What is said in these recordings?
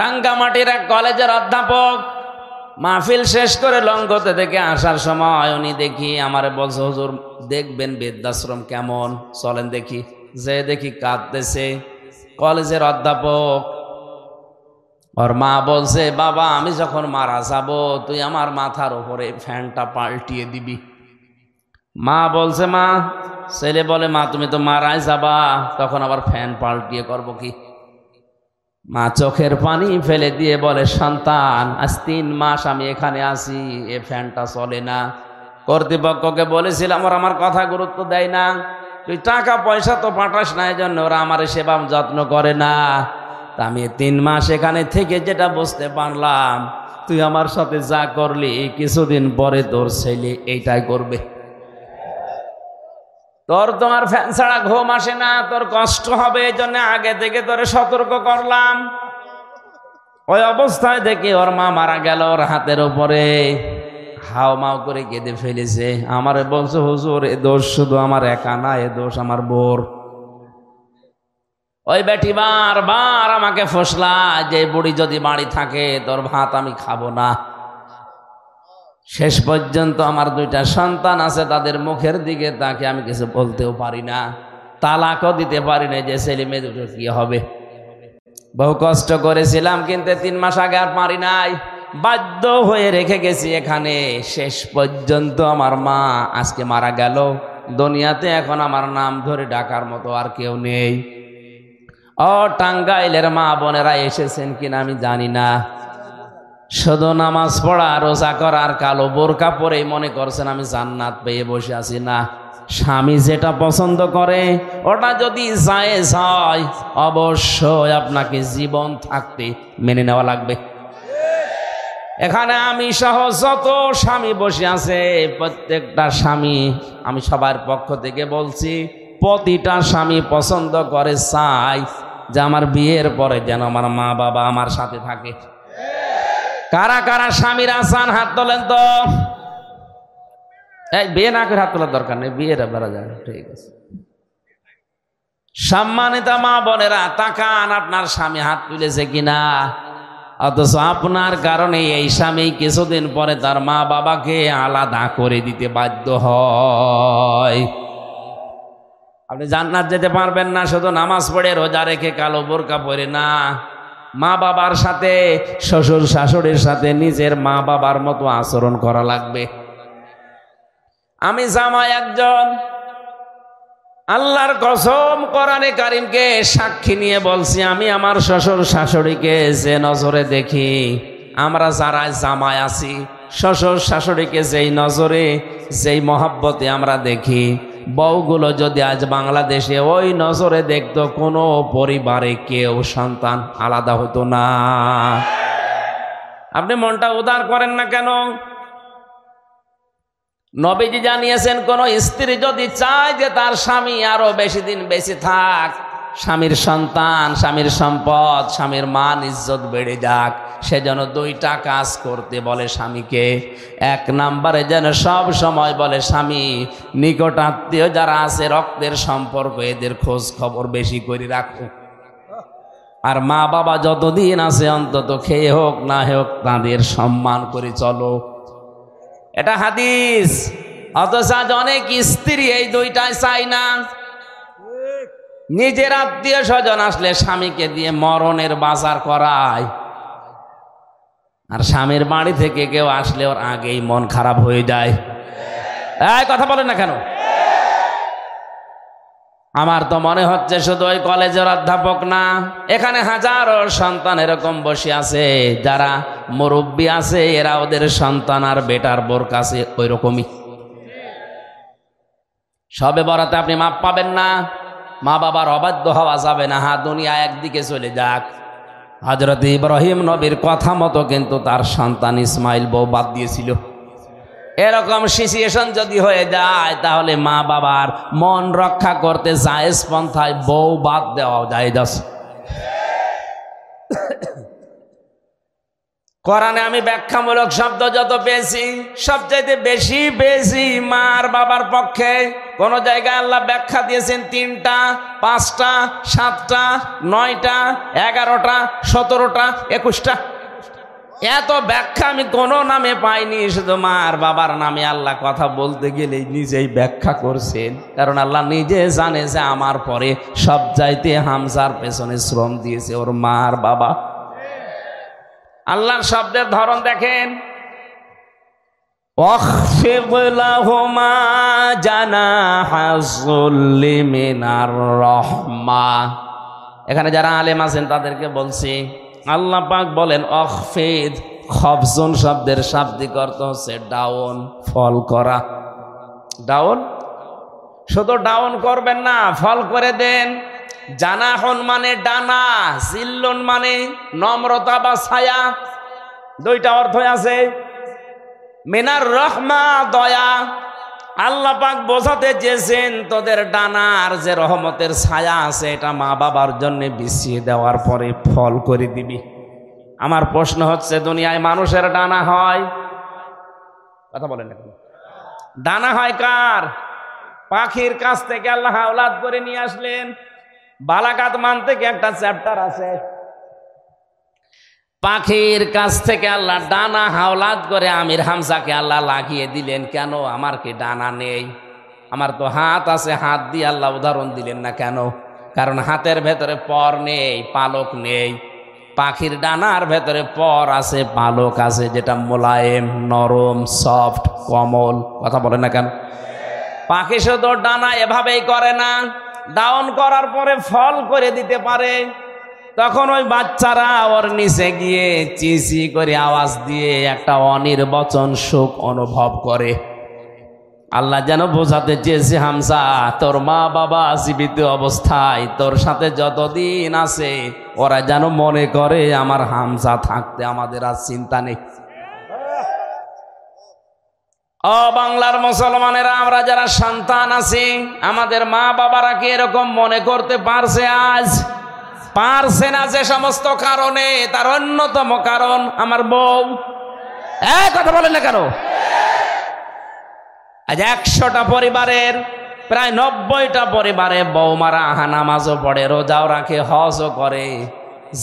রাঙ্গামাটির এক কলেজের অধ্যাপক মাহফিল শেষ করে লঙ্গতে থেকে আসার সময় উনি দেখি আমার বলছে হুজুর দেখবেন বৃদ্ধাশ্রম কেমন চলেন দেখি যে দেখি কাঁদতেছে কলেজের অধ্যাপক ওর মা বলছে বাবা আমি যখন মারা যাব তুই আমার মাথার ওপরে ফ্যানটা পাল্টিয়ে দিবি মা বলছে মা ছেলে বলে মা তুমি তো মারাই যাবা তখন আবার ফ্যান পাল্টিয়ে করবো কি মা চোখের পানি ফেলে দিয়ে বলে সন্তান আজ তিন মাস আমি এখানে আসি এ ফ্যানটা চলে না কর্তৃপক্ষকে বলেছিলাম ওরা আমার কথা গুরুত্ব দেয় না তুই টাকা পয়সা তো পাঠাস না এই জন্য ওরা আমার সেবা যত্ন করে না তা আমি তিন মাস এখানে থেকে যেটা বুঝতে পারলাম তুই আমার সাথে যা করলি কিছুদিন পরে তোর ছেলে এইটাই করবে তোর তোমার ফ্যান ছাড়া ঘুম আসে না তোর কষ্ট হবে এই জন্য আগে থেকে তোরে সতর্ক করলাম ওই অবস্থায় দেখি ওর মা মারা গেল ওর হাতের উপরে হাও মাও করে কেঁদে ফেলেছে আমার বলছে হুজুর এ দোষ শুধু আমার একা না এ দোষ আমার বোর ওই বেটি বার বার আমাকে ফসলা যে বুড়ি যদি বাড়ি থাকে তোর ভাত আমি খাবো না শেষ পর্যন্ত আমার দুইটা সন্তান আছে তাদের মুখের দিকে তাকে আমি কিছু বলতেও পারি না তালাকও দিতে পারি না যে ছেলে মেয়ে দুটো কি হবে বহু কষ্ট করেছিলাম কিন্তু তিন মাস আগে আর পারি নাই বাধ্য হয়ে রেখে গেছি এখানে শেষ পর্যন্ত আমার মা আজকে মারা গেল দুনিয়াতে এখন আমার নাম ধরে ডাকার মতো আর কেউ নেই ও টাঙ্গাইলের মা বোনেরা এসেছেন কিনা আমি জানি না শুধু নামাজ পড়া রোজা করার আর কালো বোরকা পরে মনে করছেন আমি জান্নাত পেয়ে বসে আছি না স্বামী যেটা পছন্দ করে ওটা যদি জায়েজ হয় অবশ্যই আপনাকে জীবন থাকতে মেনে নেওয়া লাগবে এখানে আমি সহ যত স্বামী বসে আছে প্রত্যেকটা স্বামী আমি সবার পক্ষ থেকে বলছি প্রতিটা স্বামী পছন্দ করে চাই যে আমার বিয়ের পরে যেন আমার মা বাবা আমার সাথে থাকে কারা কারা স্বামীর আসান হাত তোলেন তো এই বিয়ে না করে হাত তোলার দরকার নেই বিয়েটা বেড়া যাবে ঠিক আছে সম্মানিতা মা বোনেরা তাকান আপনার স্বামী হাত তুলেছে কিনা অথচ আপনার কারণে এই স্বামী কিছুদিন পরে তার মা বাবাকে আলাদা করে দিতে বাধ্য হয় আপনি জান্নাত যেতে পারবেন না শুধু নামাজ পড়ে রোজা রেখে কালো বোরকা পরে না মা বাবার সাথে শ্বশুর শাশুড়ির সাথে নিজের মা বাবার মতো আচরণ করা লাগবে আমি জামাই একজন আল্লাহর কসম কোরআনে কারিমকে সাক্ষী নিয়ে বলছি আমি আমার শ্বশুর শাশুড়িকে যে নজরে দেখি আমরা যারা জামাই আছি শ্বশুর শাশুড়িকে যেই নজরে যেই মহাব্বতে আমরা দেখি বউগুলো যদি আজ বাংলাদেশে ওই নজরে দেখতো কোনো পরিবারে কেউ সন্তান আলাদা হতো না আপনি মনটা উদার করেন না কেন নবীজি জানিয়েছেন কোন স্ত্রী যদি চায় যে তার স্বামী আরো বেশি দিন বেশি থাক স্বামীর সন্তান স্বামীর সম্পদ স্বামীর মান ইজ্জত বেড়ে যাক সে যেন দুইটা কাজ করতে বলে স্বামীকে এক নাম্বারে যেন সব সময় বলে স্বামী নিকটাত্মীয় যারা আছে রক্তের সম্পর্ক এদের খোঁজ খবর বেশি করে রাখো আর মা বাবা যতদিন আছে অন্তত খেয়ে হোক না হোক তাদের সম্মান করে চলো এটা হাদিস অথচ অনেক স্ত্রী এই দুইটাই চাই না নিজের আত্মীয় স্বজন আসলে স্বামীকে দিয়ে মরণের বাজার করায় আর স্বামীর বাড়ি থেকে কেউ আসলে ওর আগেই মন খারাপ হয়ে যায় এই কথা বলেন না কেন আমার তো মনে হচ্ছে শুধু ওই কলেজের অধ্যাপক না এখানে হাজারো সন্তান এরকম বসে আছে যারা মুরব্বী আছে এরা ওদের সন্তান আর বেটার বোর কাছে ওই রকমই সবে বরাতে আপনি মাপ পাবেন না মা বাবার অবাধ্য হওয়া যাবে না হা হ্যাঁ, দুনিয়া একদিকে চলে যাক হাজরত ইব্রাহিম নবীর কথা মতো কিন্তু তার সন্তান ইসমাইল বউ বাদ দিয়েছিল এরকম সিচুয়েশন যদি হয়ে যায় তাহলে মা বাবার মন রক্ষা করতে যায় পন্থায় বউ বাদ দেওয়া যায় কোরআনে আমি ব্যাখ্যামূলক শব্দ যত পেয়েছি সবচাইতে বেশি পেয়েছি মার বাবার পক্ষে কোন জায়গায় আল্লাহ ব্যাখ্যা দিয়েছেন তিনটা পাঁচটা সাতটা নয়টা এগারোটা সতেরোটা একুশটা এত ব্যাখ্যা আমি কোনো নামে পাইনি শুধু মার বাবার নামে আল্লাহ কথা বলতে গেলে নিজেই ব্যাখ্যা করছেন কারণ আল্লাহ নিজে জানে যে আমার পরে সব চাইতে হামসার পেছনে শ্রম দিয়েছে ওর মার বাবা আল্লাহর শব্দের ধরন দেখেন এখানে যারা আলেম আছেন তাদেরকে বলছি আল্লাহ পাক বলেন অখফিদ খবজন শব্দের শাব্দিক অর্থ হচ্ছে ডাউন ফল করা ডাউন শুধু ডাউন করবেন না ফল করে দেন জানাহন মানে ডানা জিল্লন মানে নম্রতা বা ছায়া দুইটা অর্থ আছে মেনার রহমা দয়া আল্লাহ পাক বোঝাতে চেয়েছেন তোদের ডানার যে রহমতের ছায়া আছে এটা মা বাবার জন্য বিছিয়ে দেওয়ার পরে ফল করে দিবি আমার প্রশ্ন হচ্ছে দুনিয়ায় মানুষের ডানা হয় কথা বলেন ডানা হয় কার পাখির কাছ থেকে আল্লাহ আওলাদ করে নিয়ে আসলেন বালাকাত মান থেকে একটা চ্যাপ্টার আছে পাখির কাছ থেকে আল্লাহ ডানা হাওলাত করে আমির হামসাকে আল্লাহ লাগিয়ে দিলেন কেন আমার কি ডানা নেই আমার তো হাত আছে হাত দিয়ে আল্লাহ উদাহরণ দিলেন না কেন কারণ হাতের ভেতরে পর নেই পালক নেই পাখির ডানার ভেতরে পর আছে পালক আছে যেটা মোলায়েম নরম সফট কমল কথা বলে না কেন পাখি শুধু ডানা এভাবেই করে না ডাউন করার পরে ফল করে দিতে পারে তখন ওই বাচ্চারা ওর নিচে গিয়ে চিচি করে আওয়াজ দিয়ে একটা অনির্বচন সুখ অনুভব করে আল্লাহ যেন বোঝাতে চেয়েছি হামসা তোর মা বাবা জীবিত অবস্থায় তোর সাথে যতদিন আছে ওরা যেন মনে করে আমার হামসা থাকতে আমাদের আর চিন্তা নেই অ বাংলার মুসলমানেরা আমরা যারা সন্তান আছি আমাদের মা বাবারা কি এরকম মনে করতে পারছে আজ পারছে না যে সমস্ত কারণে তার অন্যতম কারণ আমার বউ এক কথা বলেন না কেন আজ একশোটা পরিবারের প্রায় নব্বইটা পরিবারে বৌমারা আহা নামাজও পড়ে রোজাও রাখে হজও করে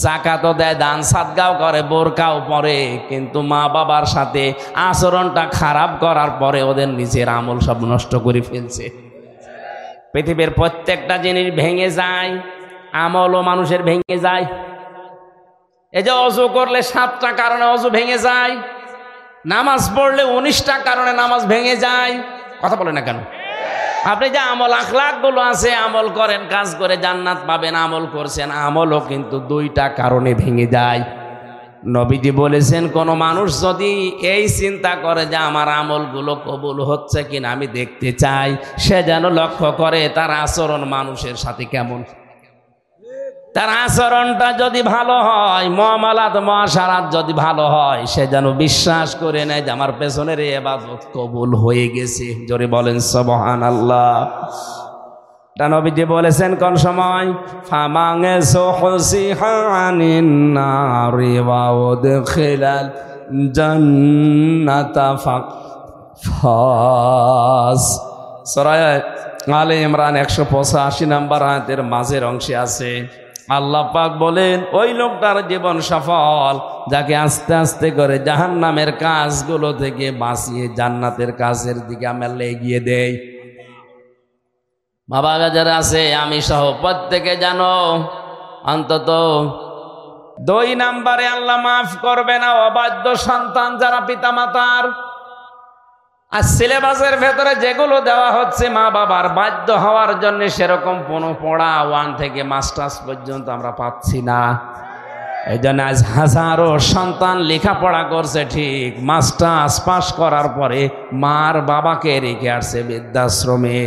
জাকাতও দেয় দান সাদগাও করে বোরকাও পরে কিন্তু মা বাবার সাথে আচরণটা খারাপ করার পরে ওদের নিজের আমল সব নষ্ট করে ফেলছে পৃথিবীর প্রত্যেকটা জিনিস ভেঙে যায় আমলও মানুষের ভেঙে যায় এই যে অজু করলে সাতটা কারণে অজু ভেঙে যায় নামাজ পড়লে উনিশটা কারণে নামাজ ভেঙে যায় কথা বলে না কেন আপনি যে আমল আখলাকগুলো আছে আমল করেন কাজ করে জান্নাত পাবেন আমল করছেন আমলও কিন্তু দুইটা কারণে ভেঙে যায় নবীজি বলেছেন কোন মানুষ যদি এই চিন্তা করে যে আমার আমলগুলো কবুল হচ্ছে কিনা আমি দেখতে চাই সে যেন লক্ষ্য করে তার আচরণ মানুষের সাথে কেমন তার আচরণটা যদি ভালো হয় মহামালাত মহাসারাত যদি ভালো হয় সে যেন বিশ্বাস করে নেয় যে আমার পেছনের এবাদত কবুল হয়ে গেছে জোরে বলেন সবহান আল্লাহ নবীজি বলেছেন কোন সময় ফামাঙে আলে ইমরান একশো পঁচাশি নাম্বার হাতের মাঝের অংশে আছে আল্লাহ পাক বলেন ওই লোকটার জীবন সফল যাকে আস্তে আস্তে করে জাহান নামের কাজগুলো থেকে বাঁচিয়ে জান্নাতের কাজের দিকে আমার এগিয়ে দেই বাবা গাজার আছে আমি সহ প্রত্যেকে জানো অন্তত দুই নাম্বারে আল্লাহ মাফ করবে না অবাধ্য সন্তান যারা পিতামাতার আর সিলেবাসের ভেতরে যেগুলো দেওয়া হচ্ছে মা বাবার বাধ্য হওয়ার জন্য সেরকম কোনো পড়া ওয়ান থেকে মাস্টার্স পর্যন্ত আমরা পাচ্ছি না এই জন্য আজ হাজারো সন্তান লেখাপড়া করছে ঠিক মাস্টার্স পাশ করার পরে মার বাবাকে রেখে আসছে বৃদ্ধাশ্রমে